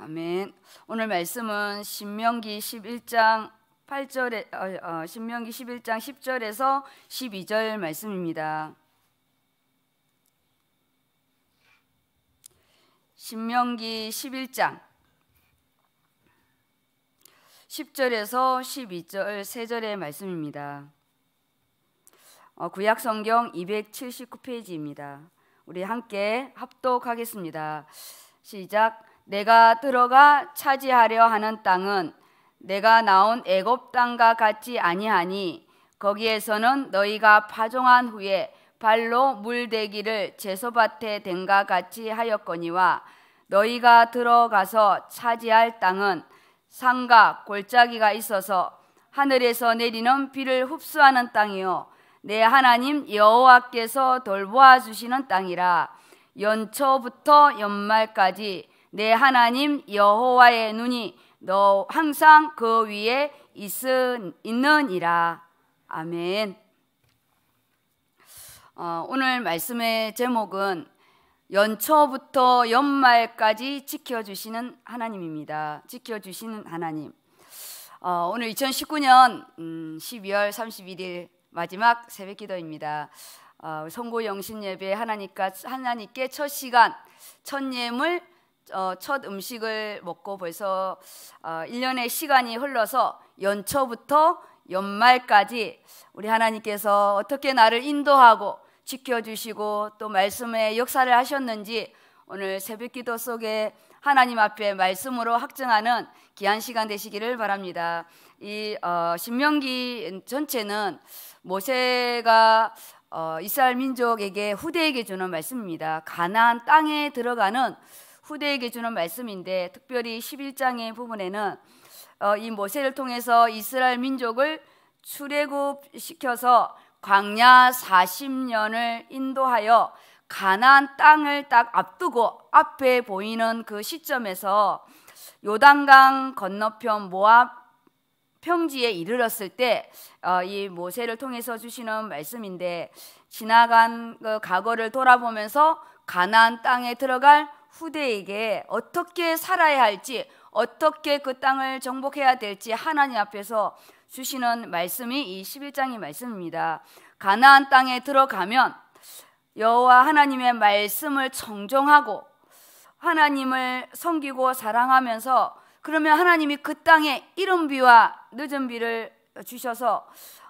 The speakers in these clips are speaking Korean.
아멘. 오늘 말씀은 신명기 11장 8절에 어, 어, 신명기 11장 10절에서 12절 말씀입니다. 신명기 11장 10절에서 12절 3절의 말씀입니다. 어, 구약 성경 279페이지입니다. 우리 함께 합독하겠습니다. 시작 내가 들어가 차지하려 하는 땅은 내가 나온 애굽 땅과 같지 아니하니 거기에서는 너희가 파종한 후에 발로 물대기를 제소밭에 댄과 같이 하였거니와 너희가 들어가서 차지할 땅은 산과 골짜기가 있어서 하늘에서 내리는 비를 흡수하는 땅이요 내 하나님 여호와께서 돌보아 주시는 땅이라 연초부터 연말까지 내 하나님 여호와의 눈이 너 항상 그 위에 있느니라. 은있 아멘. 어, 오늘 말씀의 제목은 연초부터 연말까지 지켜주시는 하나님입니다. 지켜주시는 하나님. 어, 오늘 2019년 음, 12월 31일 마지막 새벽 기도입니다. 어, 선고 영신 예배 하나님과 하나님께 첫 시간 첫 예물 어, 첫 음식을 먹고 벌써 어, 1년의 시간이 흘러서 연초부터 연말까지 우리 하나님께서 어떻게 나를 인도하고 지켜주시고 또 말씀의 역사를 하셨는지 오늘 새벽 기도 속에 하나님 앞에 말씀으로 확증하는 귀한 시간 되시기를 바랍니다. 이 어, 신명기 전체는 모세가 어, 이스라엘 민족에게 후대에게 주는 말씀입니다. 가나안 땅에 들어가는 후대에게 주는 말씀인데 특별히 11장의 부분에는 어, 이 모세를 통해서 이스라엘 민족을 출애굽시켜서 광야 40년을 인도하여 가나안 땅을 딱 앞두고 앞에 보이는 그 시점에서 요단강 건너편 모압 평지에 이르렀을 때이 어, 모세를 통해서 주시는 말씀인데 지나간 그 과거를 돌아보면서 가나안 땅에 들어갈 후대에게 어떻게 살아야 할지 어떻게 그 땅을 정복해야 될지 하나님 앞에서 주시는 말씀이 이 11장의 말씀입니다. 가나안 땅에 들어가면 여호와 하나님의 말씀을 청종하고 하나님을 섬기고 사랑하면서 그러면 하나님이 그 땅에 이른 비와 늦은 비를 주셔서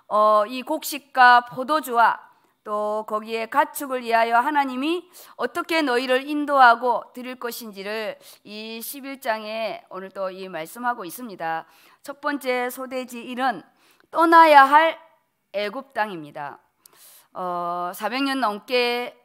어, 이 곡식과 포도주와 또 거기에 가축을 위하여 하나님이 어떻게 너희를 인도하고 드릴 것인지를 이 11장에 오늘 또 이 말씀하고 있습니다. 첫 번째 소대지 1은 떠나야 할 애굽 땅입니다. 어, 400년 넘게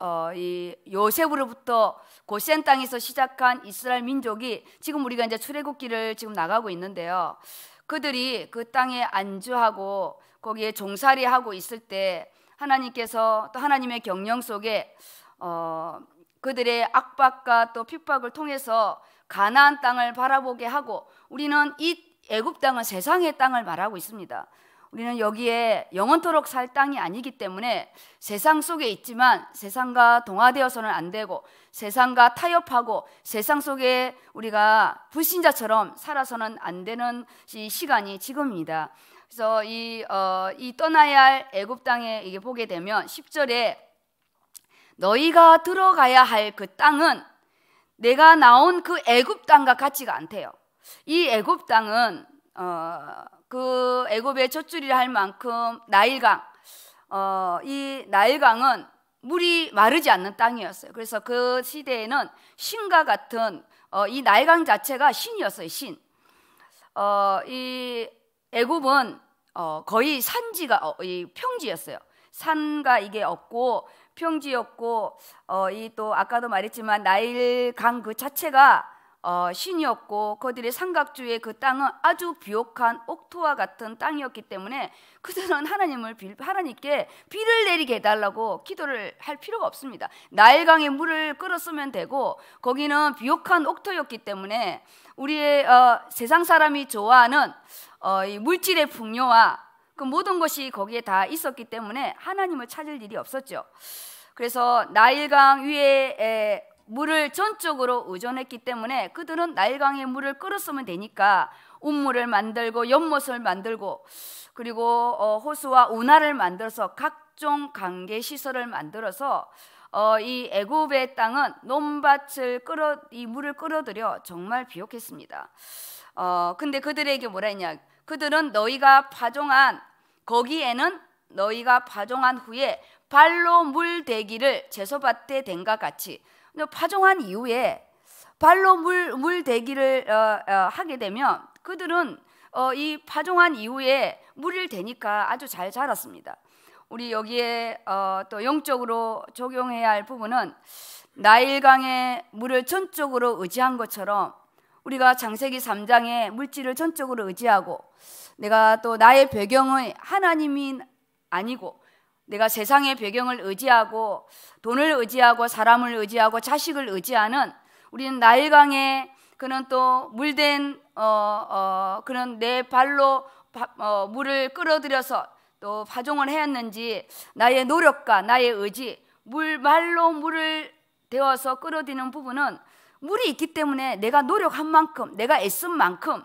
어, 이 요셉으로부터 고센 땅에서 시작한 이스라엘 민족이 지금 우리가 이제 출애굽기를 지금 나가고 있는데요. 그들이 그 땅에 안주하고 거기에 종살이하고 있을 때 하나님께서 또 하나님의 경영 속에 어, 그들의 악박과또 핍박을 통해서 가나안 땅을 바라보게 하고 우리는 이 애굽 땅은 세상의 땅을 말하고 있습니다. 우리는 여기에 영원토록 살 땅이 아니기 때문에 세상 속에 있지만 세상과 동화되어서는 안 되고 세상과 타협하고 세상 속에 우리가 불신자처럼 살아서는 안 되는 시간이 지금입니다. 그래서 이, 어, 이 떠나야 할 애굽 땅에 이게 보게 되면 10절에 너희가 들어가야 할 그 땅은 내가 나온 그 애굽 땅과 같지가 않대요. 이 애굽 땅은 어, 그 애굽의 젖줄이라 할 만큼 나일강 어, 이 나일강은 물이 마르지 않는 땅이었어요. 그래서 그 시대에는 신과 같은 어, 이 나일강 자체가 신이었어요. 신. 어, 이 애굽은 어, 거의 산지가 어, 이 평지였어요. 산과 이게 없고 평지였고 어, 이 또 아까도 말했지만 나일강 그 자체가 어, 신이었고 그들의 삼각주의 그 땅은 아주 비옥한 옥토와 같은 땅이었기 때문에 그들은 하나님을 빌, 하나님께 비를 내리게 해달라고 기도를 할 필요가 없습니다. 나일강에 물을 끌었으면 되고 거기는 비옥한 옥토였기 때문에 우리의 어, 세상 사람이 좋아하는 어, 이 물질의 풍요와 그 모든 것이 거기에 다 있었기 때문에 하나님을 찾을 일이 없었죠. 그래서 나일강 위에 에, 물을 전적으로 의존했기 때문에 그들은 날강의 물을 끌었으면 되니까 운물을 만들고 연못을 만들고 그리고 어, 호수와 운하를 만들어서 각종 관계 시설을 만들어서 어, 이 애굽의 땅은 논밭을 끌어 이 물을 끌어들여 정말 비옥했습니다. 어, 근데 그들에게 뭐라 했냐? 그들은 너희가 파종한 거기에는 너희가 파종한 후에 발로 물 대기를 제소밭에 댄과 같이 파종한 이후에 발로 물, 물 대기를 어, 어, 하게 되면 그들은 어, 이 파종한 이후에 물을 대니까 아주 잘 자랐습니다. 우리 여기에 어, 또 영적으로 적용해야 할 부분은 나일강의 물을 전적으로 의지한 것처럼 우리가 장세기 3장에 물질을 전적으로 의지하고 내가 또 나의 배경의 하나님이 아니고 내가 세상의 배경을 의지하고 돈을 의지하고 사람을 의지하고 자식을 의지하는 우리는 나일강에 그는 또 물된 어, 어, 그는 내 발로 바, 어, 물을 끌어들여서 또 파종을 했는지 나의 노력과 나의 의지 물 말로 물을 데워서 끌어들이는 부분은 물이 있기 때문에 내가 노력한 만큼 내가 애쓴 만큼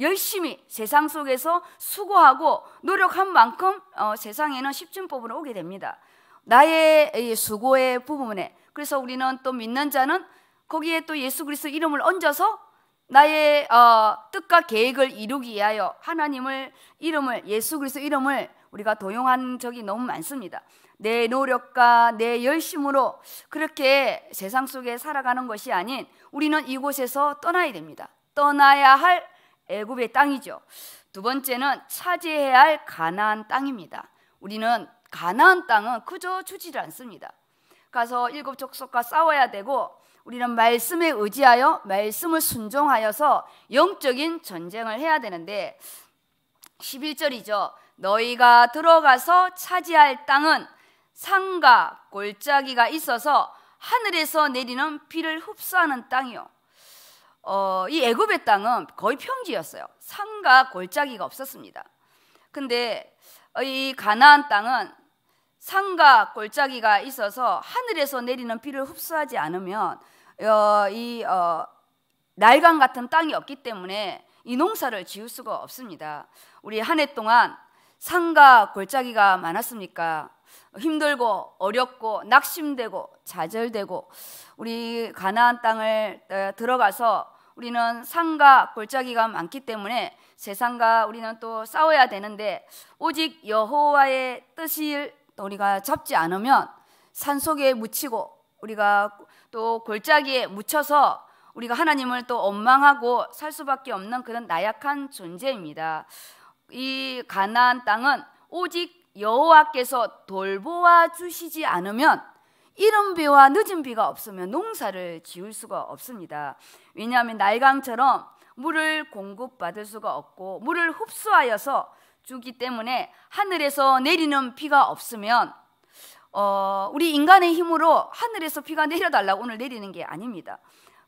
열심히 세상 속에서 수고하고 노력한 만큼 어, 세상에는 십중법으로 오게 됩니다. 나의 수고의 부분에 그래서 우리는 또 믿는 자는 거기에 또 예수 그리스 이름을 얹어서 나의 어, 뜻과 계획을 이루기 위하여 하나님을 이름을 예수 그리스 이름을 우리가 도용한 적이 너무 많습니다. 내 노력과 내 열심으로 그렇게 세상 속에 살아가는 것이 아닌 우리는 이곳에서 떠나야 됩니다. 떠나야 할 애굽의 땅이죠. 두 번째는 차지해야 할 가나안 땅입니다. 우리는 가나안 땅은 그저 주지를 않습니다. 가서 일곱 족속과 싸워야 되고 우리는 말씀에 의지하여 말씀을 순종하여서 영적인 전쟁을 해야 되는데 11절이죠. 너희가 들어가서 차지할 땅은 상가 골짜기가 있어서 하늘에서 내리는 비를 흡수하는 땅이요. 어, 이 애굽의 땅은 거의 평지였어요. 산과 골짜기가 없었습니다. 근데 이 가나안 땅은 산과 골짜기가 있어서 하늘에서 내리는 비를 흡수하지 않으면 어, 이 어, 날강 같은 땅이 없기 때문에 이 농사를 지을 수가 없습니다. 우리 한 해 동안 산과 골짜기가 많았습니까? 힘들고 어렵고 낙심되고 좌절되고 우리 가나안 땅을 들어가서 우리는 상과 골짜기가 많기 때문에 세상과 우리는 또 싸워야 되는데 오직 여호와의 뜻을 우리가 잡지 않으면 산 속에 묻히고 우리가 또 골짜기에 묻혀서 우리가 하나님을 또 원망하고 살 수밖에 없는 그런 나약한 존재입니다. 이 가나안 땅은 오직 여호와께서 돌보아 주시지 않으면 이른 비와 늦은 비가 없으면 농사를 지을 수가 없습니다. 왜냐하면 날강처럼 물을 공급받을 수가 없고 물을 흡수하여서 주기 때문에 하늘에서 내리는 비가 없으면 어, 우리 인간의 힘으로 하늘에서 비가 내려달라고 오늘 내리는 게 아닙니다.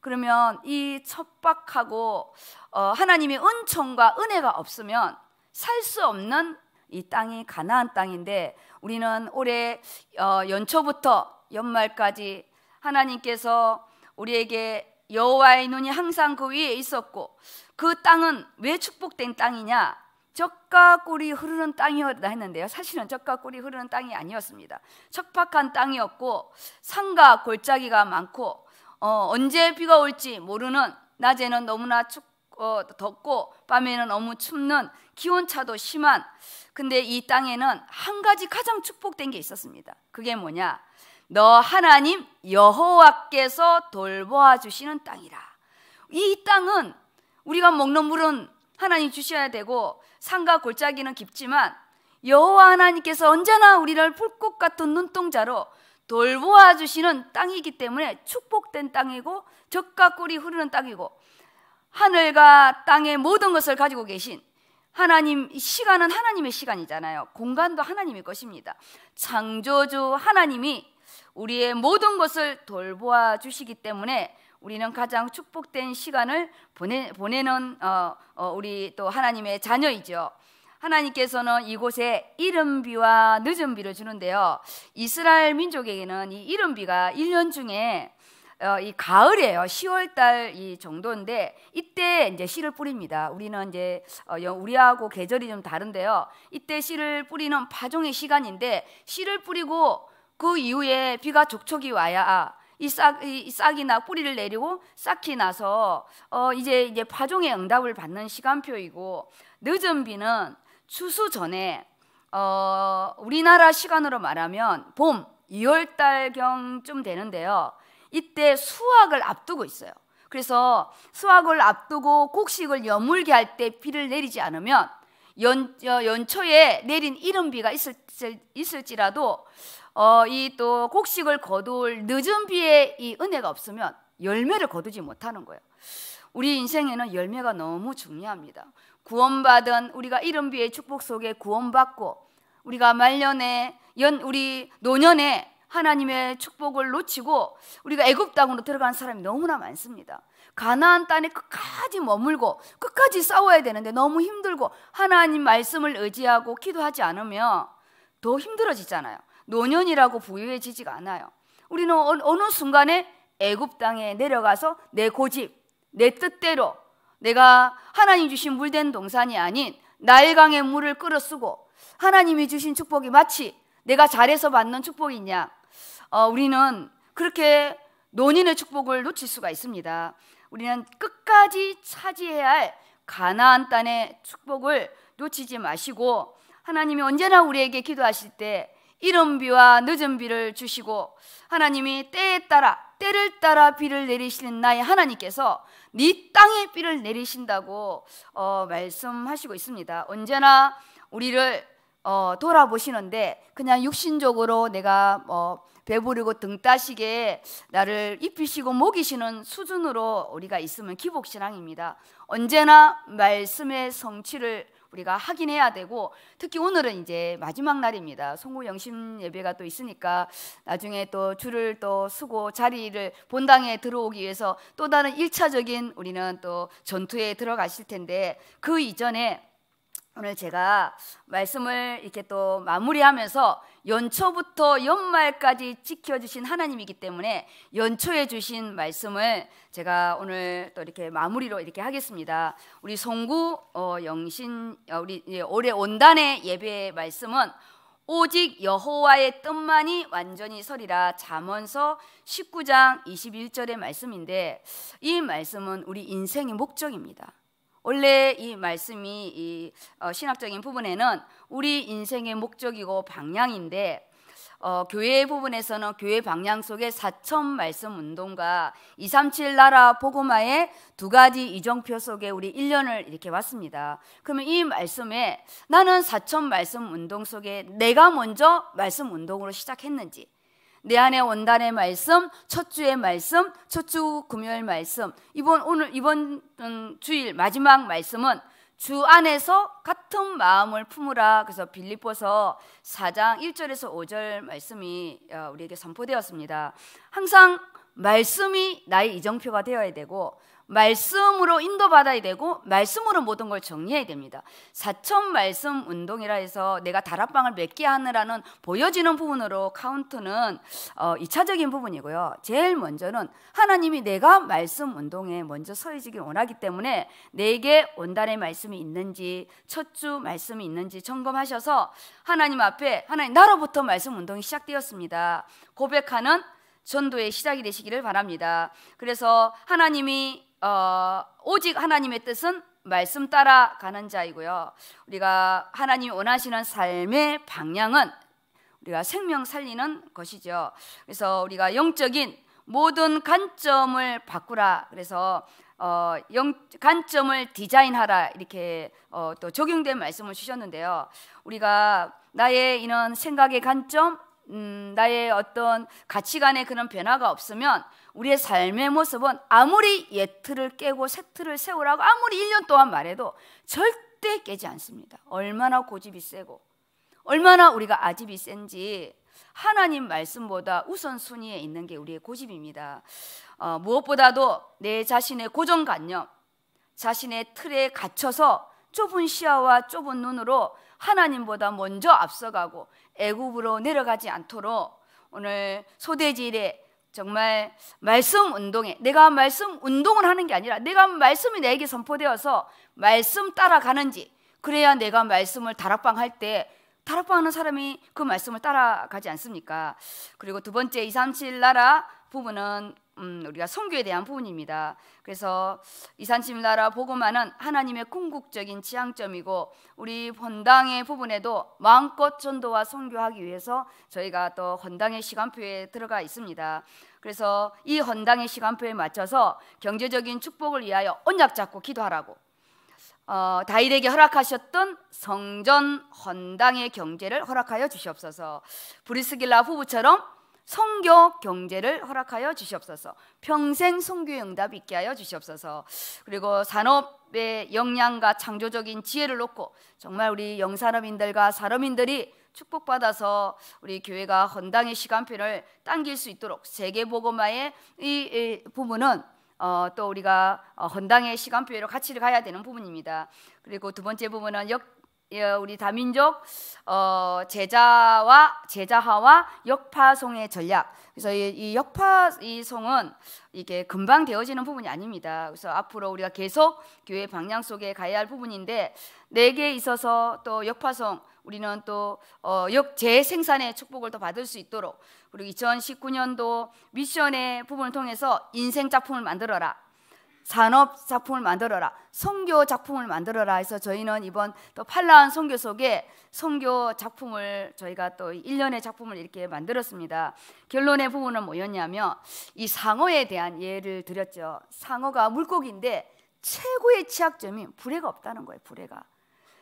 그러면 이 척박하고 어, 하나님의 은총과 은혜가 없으면 살 수 없는 이 땅이 가나안 땅인데 우리는 올해 어, 연초부터 연말까지 하나님께서 우리에게 여호와의 눈이 항상 그 위에 있었고 그 땅은 왜 축복된 땅이냐? 적과 꿀이 흐르는 땅이었다 했는데요. 사실은 적과 꿀이 흐르는 땅이 아니었습니다. 척박한 땅이었고 산과 골짜기가 많고 어, 언제 비가 올지 모르는 낮에는 너무나 축, 어, 덥고 밤에는 너무 춥는 기온차도 심한 근데 이 땅에는 한 가지 가장 축복된 게 있었습니다. 그게 뭐냐? 너 하나님 여호와께서 돌보아 주시는 땅이라. 이 땅은 우리가 먹는 물은 하나님 주셔야 되고 산과 골짜기는 깊지만 여호와 하나님께서 언제나 우리를 풀꽃 같은 눈동자로 돌보아 주시는 땅이기 때문에 축복된 땅이고 적과 꿀이 흐르는 땅이고 하늘과 땅의 모든 것을 가지고 계신 하나님 시간은 하나님의 시간이잖아요. 공간도 하나님의 것입니다. 창조주 하나님이 우리의 모든 것을 돌보아 주시기 때문에 우리는 가장 축복된 시간을 보내, 보내는 어, 어, 우리 또 하나님의 자녀이죠. 하나님께서는 이곳에 이른비와 늦은비를 주는데요. 이스라엘 민족에게는 이 이른비가 1년 중에 어, 이 가을이에요. 10월 달이 정도인데 이때 이제 씨를 뿌립니다. 우리는 이제 어, 우리하고 계절이 좀 다른데요. 이때 씨를 뿌리는 파종의 시간인데 씨를 뿌리고 그 이후에 비가 족촉이 와야 이, 싹, 이 싹이나 뿌리를 내리고 싹이 나서 어, 이제 이제 파종의 응답을 받는 시간표이고 늦은 비는 추수 전에 어, 우리나라 시간으로 말하면 봄 2월 달경쯤 되는데요. 이때 수확을 앞두고 있어요. 그래서 수확을 앞두고 곡식을 여물게 할 때 비를 내리지 않으면 연, 어, 연초에 내린 이른 비가 있을, 있을지라도 어, 이또 곡식을 거둘 늦은 비에이 은혜가 없으면 열매를 거두지 못하는 거예요. 우리 인생에는 열매가 너무 중요합니다. 구원받은 우리가 이른 비의 축복 속에 구원받고 우리가 말년에 연 우리 노년에 하나님의 축복을 놓치고 우리가 애굽 땅으로 들어간 사람이 너무나 많습니다. 가나안 땅에 끝까지 머물고 끝까지 싸워야 되는데 너무 힘들고 하나님 말씀을 의지하고 기도하지 않으면 더 힘들어지잖아요. 노년이라고 부유해지지가 않아요. 우리는 어느 순간에 애굽 땅에 내려가서 내 고집, 내 뜻대로 내가 하나님 주신 물된 동산이 아닌 나일강의 물을 끌어쓰고 하나님이 주신 축복이 마치 내가 잘해서 받는 축복이냐? 어, 우리는 그렇게 논인의 축복을 놓칠 수가 있습니다. 우리는 끝까지 차지해야 할 가나안 땅의 축복을 놓치지 마시고 하나님이 언제나 우리에게 기도하실 때 이른 비와 늦은 비를 주시고 하나님이 때에 따라 때를 따라 비를 내리시는 나의 하나님께서 네 땅에 비를 내리신다고 어, 말씀하시고 있습니다. 언제나 우리를 어, 돌아보시는데 그냥 육신적으로 내가 뭐 배부르고 등 따시게 나를 입히시고 먹이시는 수준으로 우리가 있으면 기복신앙입니다. 언제나 말씀의 성취를 우리가 확인해야 되고 특히 오늘은 이제 마지막 날입니다. 송구 영심 예배가 또 있으니까 나중에 또 줄을 또 서고 자리를 본당에 들어오기 위해서 또 다른 일차적인 우리는 또 전투에 들어가실 텐데 그 이전에 오늘 제가 말씀을 이렇게 또 마무리하면서 연초부터 연말까지 지켜주신 하나님이기 때문에 연초에 주신 말씀을 제가 오늘 또 이렇게 마무리로 이렇게 하겠습니다. 우리 송구 어, 영신 어, 우리 올해 온단의 예배 말씀은 오직 여호와의 뜻만이 완전히 서리라 잠언서 19장 21절의 말씀인데 이 말씀은 우리 인생의 목적입니다. 원래 이 말씀이 이 어, 신학적인 부분에는 우리 인생의 목적이고 방향인데 어, 교회 부분에서는 교회 방향 속에 사천 말씀 운동과 237 나라 보고마의 두 가지 이정표 속에 우리 1년을 이렇게 왔습니다. 그러면 이 말씀에 나는 사천 말씀 운동 속에 내가 먼저 말씀 운동으로 시작했는지 내 안에 원단의 말씀, 첫 주의 말씀, 첫 주 금요일 말씀. 이번 오늘 이번 음, 주일 마지막 말씀은 주 안에서 같은 마음을 품으라. 그래서 빌립보서 4장 1절에서 5절 말씀이 어, 우리에게 선포되었습니다. 항상 말씀이 나의 이정표가 되어야 되고 말씀으로 인도받아야 되고 말씀으로 모든 걸 정리해야 됩니다. 사천 말씀 운동이라 해서 내가 다락방을 몇개 하느라는 보여지는 부분으로 카운트는 어, 2차적인 부분이고요. 제일 먼저는 하나님이 내가 말씀 운동에 먼저 서해지길 원하기 때문에 내게 원단의 말씀이 있는지 첫 주 말씀이 있는지 점검하셔서 하나님 앞에 하나님 나로부터 말씀 운동이 시작되었습니다. 고백하는 전도의 시작이 되시기를 바랍니다. 그래서 하나님이 어, 오직 하나님의 뜻은 말씀 따라가는 자이고요. 우리가 하나님 원하시는 삶의 방향은 우리가 생명 살리는 것이죠. 그래서 우리가 영적인 모든 관점을 바꾸라. 그래서 어, 영, 관점을 디자인하라 이렇게 어, 또 적용된 말씀을 주셨는데요. 우리가 나의 이런 생각의 관점, 음, 나의 어떤 가치관의 그런 변화가 없으면 우리의 삶의 모습은 아무리 예틀을 깨고 색틀을 세우라고 아무리 1년 동안 말해도 절대 깨지 않습니다. 얼마나 고집이 세고 얼마나 우리가 아집이 센지 하나님 말씀보다 우선순위에 있는 게 우리의 고집입니다. 어, 무엇보다도 내 자신의 고정관념, 자신의 틀에 갇혀서 좁은 시야와 좁은 눈으로 하나님보다 먼저 앞서가고 애굽으로 내려가지 않도록 오늘 소대질에 정말 말씀 운동에 내가 말씀 운동을 하는 게 아니라 내가 말씀이 내게 선포되어서 말씀 따라가는지 그래야 내가 말씀을 다락방 할 때 다락방하는 사람이 그 말씀을 따라가지 않습니까? 그리고 두 번째 237 나라 부분은 음, 우리가 성교에 대한 부분입니다. 그래서 이산침 나라 복음화는 하나님의 궁극적인 지향점이고 우리 본당의 부분에도 마음껏 전도와 선교하기 위해서 저희가 또 헌당의 시간표에 들어가 있습니다. 그래서 이 헌당의 시간표에 맞춰서 경제적인 축복을 위하여 언약 잡고 기도하라고 어, 다윗에게 허락하셨던 성전 헌당의 경제를 허락하여 주시옵소서. 브리스길라 부부처럼 성교 경제를 허락하여 주시옵소서. 평생 성교의 응답 있게 하여 주시옵소서. 그리고 산업의 역량과 창조적인 지혜를 놓고 정말 우리 영산업인들과 산업인들이 축복받아서 우리 교회가 헌당의 시간표를 당길 수 있도록 세계보고마의 이, 부분은 어, 또 우리가 어, 헌당의 시간표로 가치를 가야 되는 부분입니다. 그리고 두 번째 부분은 역, 예, 우리 다민족 어, 제자와 제자하와 역파송의 전략. 그래서 이, 이 역파 송은 이게 금방 되어지는 부분이 아닙니다. 그래서 앞으로 우리가 계속 교회 방향 속에 가야 할 부분인데 내게 있어서 또 역파송 우리는 또 어, 재생산의 축복을 더 받을 수 있도록 그리고 2019년도 미션의 부분을 통해서 인생 작품을 만들어라. 산업 작품을 만들어라. 선교 작품을 만들어라 해서 저희는 이번 또 팔라한 선교 속에 선교 작품을 저희가 또 1년의 작품을 이렇게 만들었습니다. 결론의 부분은 뭐였냐면 이 상어에 대한 예를 드렸죠. 상어가 물고기인데 최고의 취약점이 불에가 없다는 거예요. 불에가.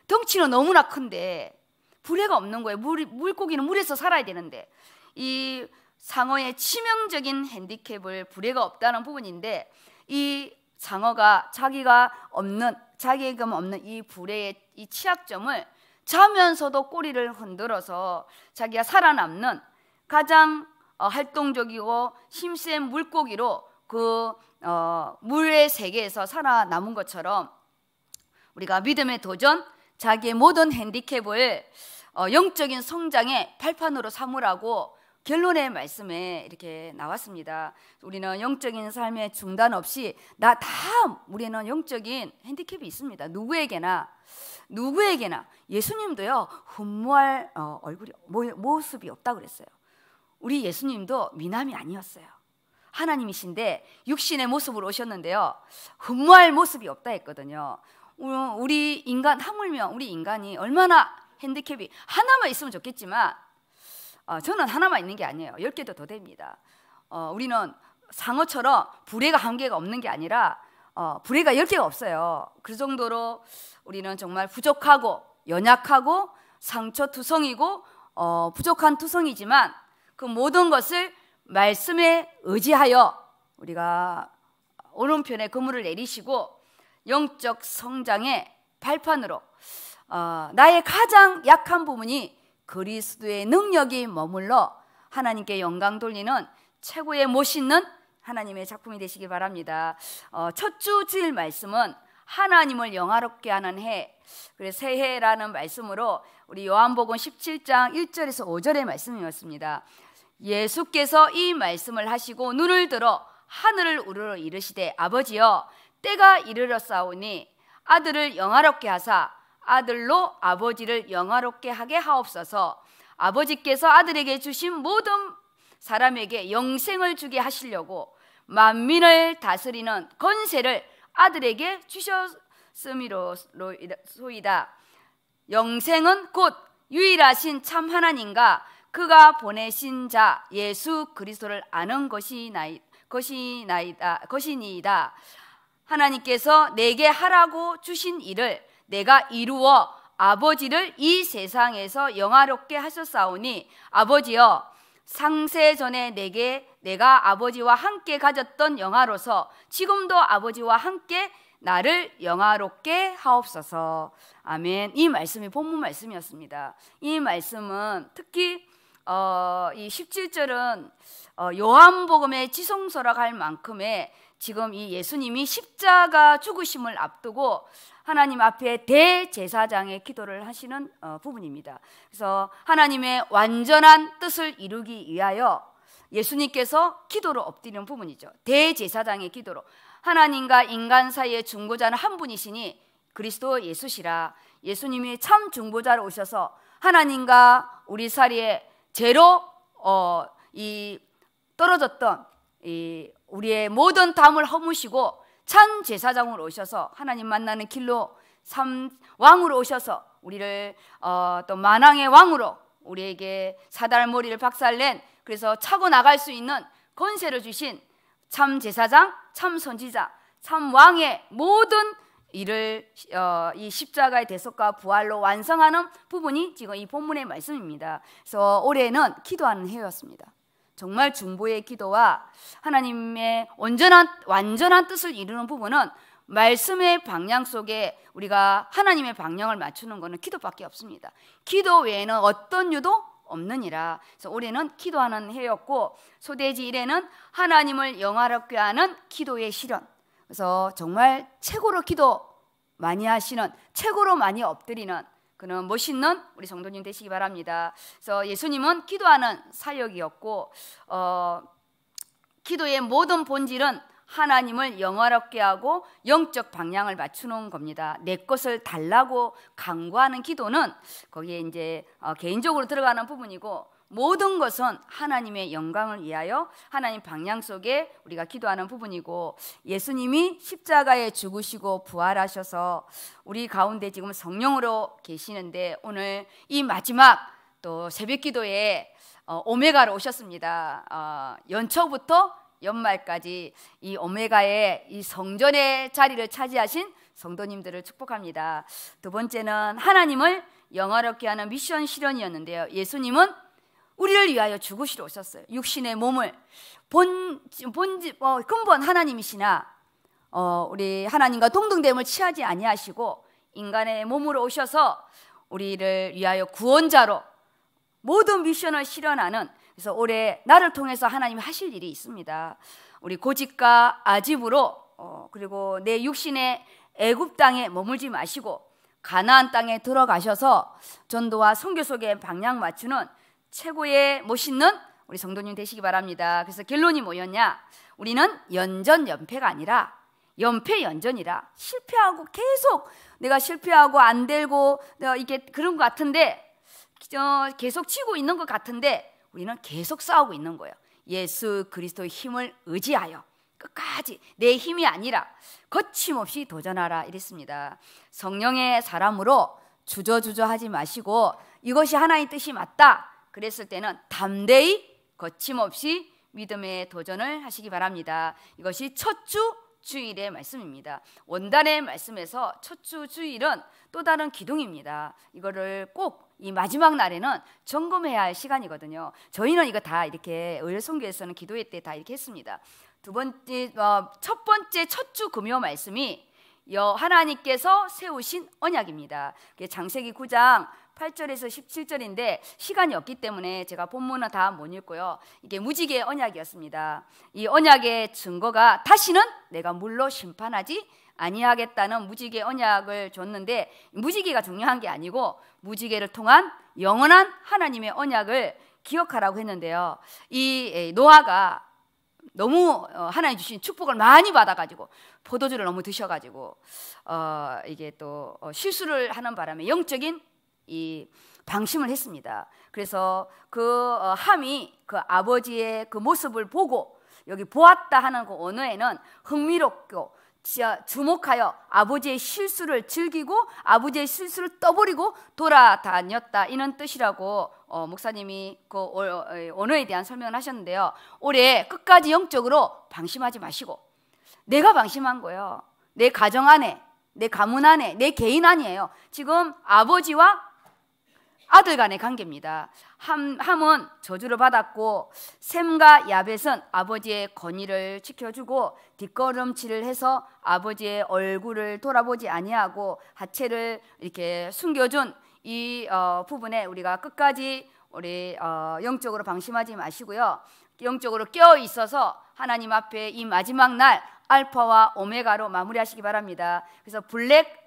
덩치는 너무나 큰데 불에가 없는 거예요. 물, 물고기는 물에서 살아야 되는데 이 상어의 치명적인 핸디캡을 불에가 없다는 부분인데 이 장어가 자기가 없는 자기금 없는 이 불의 이 취약점을 자면서도 꼬리를 흔들어서 자기가 살아남는 가장 어, 활동적이고 힘센 물고기로 그 어, 물의 세계에서 살아남은 것처럼 우리가 믿음의 도전, 자기의 모든 핸디캡을 어, 영적인 성장의 발판으로 삼으라고 결론의 말씀에 이렇게 나왔습니다. 우리는 영적인 삶의 중단 없이 나다 우리는 영적인 핸디캡이 있습니다. 누구에게나 누구에게나 예수님도요 흠모할 어, 얼굴이 모습이 없다 그랬어요. 우리 예수님도 미남이 아니었어요. 하나님이신데 육신의 모습으로 오셨는데요 흠모할 모습이 없다 했거든요. 우리 인간 하물며 우리 인간이 얼마나 핸디캡이 하나만 있으면 좋겠지만 어, 저는 하나만 있는 게 아니에요. 열 개도 더 됩니다. 어, 우리는 상어처럼 불에가 한 개가 없는 게 아니라 어, 불에가 열 개가 없어요. 그 정도로 우리는 정말 부족하고 연약하고 상처투성이고 어, 부족한 투성이지만 그 모든 것을 말씀에 의지하여 우리가 오른편에 그물을 내리시고 영적 성장의 발판으로 어, 나의 가장 약한 부분이 그리스도의 능력이 머물러 하나님께 영광 돌리는 최고의 멋있는 하나님의 작품이 되시기 바랍니다. 어, 첫주 주일 말씀은 하나님을 영화롭게 하는 해. 그래서 새해라는 말씀으로 우리 요한복음 17장 1절에서 5절의 말씀이었습니다. 예수께서 이 말씀을 하시고 눈을 들어 하늘을 우러러 이르시되 아버지여 때가 이르렀사오니 아들을 영화롭게 하사 아들로 아버지를 영화롭게 하게 하옵소서. 아버지께서 아들에게 주신 모든 사람에게 영생을 주게 하시려고 만민을 다스리는 권세를 아들에게 주셨음이로소이다. 영생은 곧 유일하신 참 하나님과 그가 보내신 자 예수 그리스도를 아는 것이나이, 것이나이다, 것이니이다. 하나님께서 내게 하라고 주신 일을 내가 이루어 아버지를 이 세상에서 영화롭게 하셨사오니 아버지여 상세 전에 내게 내가 아버지와 함께 가졌던 영화로서 지금도 아버지와 함께 나를 영화롭게 하옵소서. 아멘. 이 말씀이 본문 말씀이었습니다. 이 말씀은 특히 어, 이 17절은 어, 요한복음의 지성서라할 만큼의 지금 이 예수님이 십자가 죽으심을 앞두고 하나님 앞에 대제사장의 기도를 하시는 어, 부분입니다. 그래서 하나님의 완전한 뜻을 이루기 위하여 예수님께서 기도로 엎드리는 부분이죠. 대제사장의 기도로 하나님과 인간 사이의 중보자는 한 분이시니 그리스도 예수시라 예수님이 참 중보자로 오셔서 하나님과 우리 사이에 죄로 어, 이 떨어졌던 이 우리의 모든 담을 허무시고 찬 제사장으로 오셔서 하나님 만나는 길로 삼, 왕으로 오셔서 우리를 어, 또 만왕의 왕으로 우리에게 사달 머리를 박살낸 그래서 차고 나갈 수 있는 권세를 주신 참 제사장, 참 선지자, 참 왕의 모든 일을 어, 이 십자가의 대속과 부활로 완성하는 부분이 지금 이 본문의 말씀입니다. 그래서 올해는 기도하는 해였습니다. 정말 중보의 기도와 하나님의 온전한 완전한 뜻을 이루는 부분은 말씀의 방향 속에 우리가 하나님의 방향을 맞추는 것은 기도밖에 없습니다. 기도 외에는 어떤 유도 없느니라. 그래서 올해는 기도하는 해였고 소대지 일에는 하나님을 영화롭게 하는 기도의 실현. 그래서 정말 최고로 기도 많이 하시는 최고로 많이 엎드리는 그는 멋있는 우리 성도님 되시기 바랍니다. 그래서 예수님은 기도하는 사역이었고 어, 기도의 모든 본질은 하나님을 영화롭게 하고 영적 방향을 맞추는 겁니다. 내 것을 달라고 강구하는 기도는 거기에 이제 어, 개인적으로 들어가는 부분이고 모든 것은 하나님의 영광을 위하여 하나님 방향 속에 우리가 기도하는 부분이고 예수님이 십자가에 죽으시고 부활하셔서 우리 가운데 지금 성령으로 계시는데 오늘 이 마지막 또 새벽 기도에 어, 오메가로 오셨습니다. 어, 연초부터 연말까지 이 오메가의 이 성전의 자리를 차지하신 성도님들을 축복합니다. 두 번째는 하나님을 영화롭게 하는 미션 실현이었는데요. 예수님은 우리를 위하여 죽으시러 오셨어요. 육신의 몸을 본, 본 어, 근본 하나님이시나 어, 우리 하나님과 동등됨을 취하지 아니하시고 인간의 몸으로 오셔서 우리를 위하여 구원자로 모든 미션을 실현하는 그래서 올해 나를 통해서 하나님이 하실 일이 있습니다. 우리 고집과 아집으로 어, 그리고 내 육신의 애굽 땅에 머물지 마시고 가나안 땅에 들어가셔서 전도와 성교 속에 방향 맞추는 최고의 멋있는 우리 성도님 되시기 바랍니다. 그래서 결론이 뭐였냐? 우리는 연전 연패가 아니라 연패 연전이라 실패하고 계속 내가 실패하고 안 되고 내가 이게 그런 것 같은데 계속 치고 있는 것 같은데 우리는 계속 싸우고 있는 거예요. 예수 그리스도의 힘을 의지하여 끝까지 내 힘이 아니라 거침없이 도전하라 이랬습니다. 성령의 사람으로 주저주저하지 마시고 이것이 하나의 뜻이 맞다. 그랬을 때는 담대히 거침없이 믿음의 도전을 하시기 바랍니다. 이것이 첫 주 주일의 말씀입니다. 원단의 말씀에서 첫 주 주일은 또 다른 기둥입니다. 이거를 꼭 이 마지막 날에는 점검해야 할 시간이거든요. 저희는 이거 다 이렇게 의뢰교에서는 기도회 때 다 이렇게 했습니다. 두 번째 어, 첫 번째 첫 주 금요 말씀이 여 하나님께서 세우신 언약입니다. 장세기 9장 8절에서 17절인데 시간이 없기 때문에 제가 본문은 다 못 읽고요. 이게 무지개 언약이었습니다. 이 언약의 증거가 다시는 내가 물로 심판하지 아니하겠다는 무지개 언약을 줬는데 무지개가 중요한 게 아니고 무지개를 통한 영원한 하나님의 언약을 기억하라고 했는데요. 이 노아가 너무 어, 하나님 주신 축복을 많이 받아가지고 포도주를 너무 드셔가지고 어, 이게 또 어, 실수를 하는 바람에 영적인 이 방심을 했습니다. 그래서 그 어, 함이 그 아버지의 그 모습을 보고 여기 보았다 하는 그 언어에는 흥미롭고 주목하여 아버지의 실수를 즐기고 아버지의 실수를 떠버리고 돌아다녔다 이런 뜻이라고 어, 목사님이 그 어, 어, 언어에 대한 설명을 하셨는데요. 올해 끝까지 영적으로 방심하지 마시고 내가 방심한 거예요. 내 가정 안에, 내 가문 안에, 내 개인 안이에요. 지금 아버지와 아들 간의 관계입니다. 함, 함은 저주를 받았고 샘과 야벳은 아버지의 권위를 지켜주고 뒷걸음질을 해서 아버지의 얼굴을 돌아보지 아니하고 하체를 이렇게 숨겨준 이 어, 부분에 우리가 끝까지 우리 어, 영적으로 방심하지 마시고요. 영적으로 깨어 있어서 하나님 앞에 이 마지막 날 알파와 오메가로 마무리하시기 바랍니다. 그래서 블랙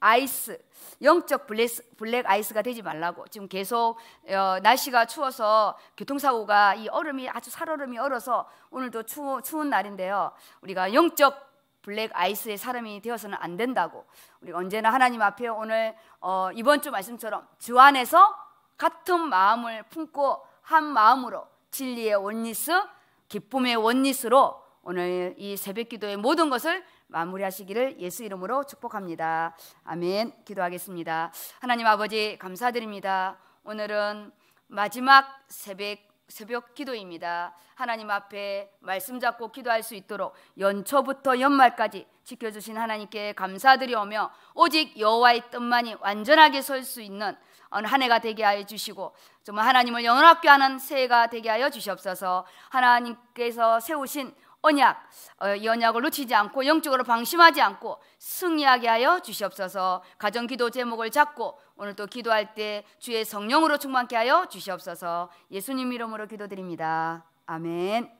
아이스 영적 블레 블랙 아이스가 되지 말라고 지금 계속 어, 날씨가 추워서 교통사고가 이 얼음이 아주 살얼음이 얼어서 오늘도 추 추운 날인데요 우리가 영적 블랙 아이스의 사람이 되어서는 안 된다고 우리 언제나 하나님 앞에 오늘 어, 이번 주 말씀처럼 주 안에서 같은 마음을 품고 한 마음으로 진리의 원리스 기쁨의 원리스로 오늘 이 새벽 기도의 모든 것을 마무리하시기를 예수 이름으로 축복합니다. 아멘. 기도하겠습니다. 하나님 아버지 감사드립니다. 오늘은 마지막 새벽 새벽 기도입니다. 하나님 앞에 말씀 잡고 기도할 수 있도록 연초부터 연말까지 지켜주신 하나님께 감사드리오며 오직 여호와의 뜻만이 완전하게 설 수 있는 한 해가 되게 하여 주시고 정말 하나님을 영원하게 하는 새해가 되게 하여 주시옵소서. 하나님께서 세우신 언약, 어, 이 언약을 놓치지 않고 영적으로 방심하지 않고 승리하게 하여 주시옵소서. 가정 기도 제목을 잡고 오늘 또 기도할 때 주의 성령으로 충만케 하여 주시옵소서. 예수님 이름으로 기도드립니다. 아멘.